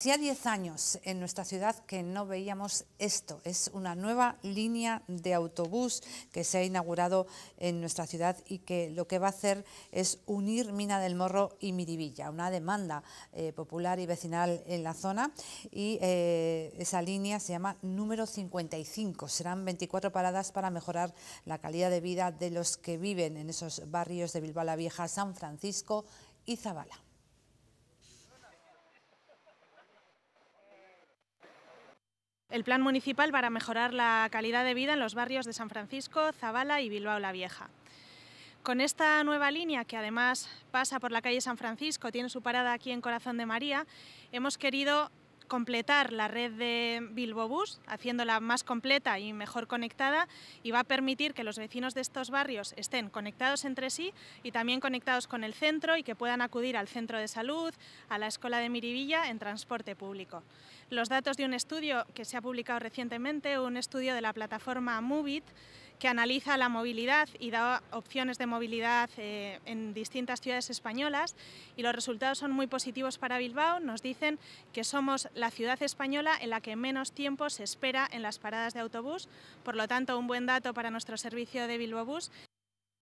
Hacía 10 años en nuestra ciudad que no veíamos esto. Es una nueva línea de autobús que se ha inaugurado en nuestra ciudad y que lo que va a hacer es unir Mina del Morro y Miribilla, una demanda eh, popular y vecinal en la zona. Y eh, esa línea se llama número 55. Serán 24 paradas para mejorar la calidad de vida de los que viven en esos barrios de Bilbao la Vieja, San Francisco y Zabala. El plan municipal para mejorar la calidad de vida en los barrios de San Francisco, Zabala y Bilbao la Vieja. Con esta nueva línea, que además pasa por la calle San Francisco, tiene su parada aquí en Corazón de María, hemos querido completar la red de Bus, haciéndola más completa y mejor conectada, y va a permitir que los vecinos de estos barrios estén conectados entre sí y también conectados con el centro y que puedan acudir al centro de salud, a la escuela de Miribilla en transporte público. Los datos de un estudio que se ha publicado recientemente, un estudio de la plataforma Mubit, que analiza la movilidad y da opciones de movilidad eh, en distintas ciudades españolas y los resultados son muy positivos para Bilbao. Nos dicen que somos la ciudad española en la que menos tiempo se espera en las paradas de autobús, por lo tanto un buen dato para nuestro servicio de Bilbao Bus.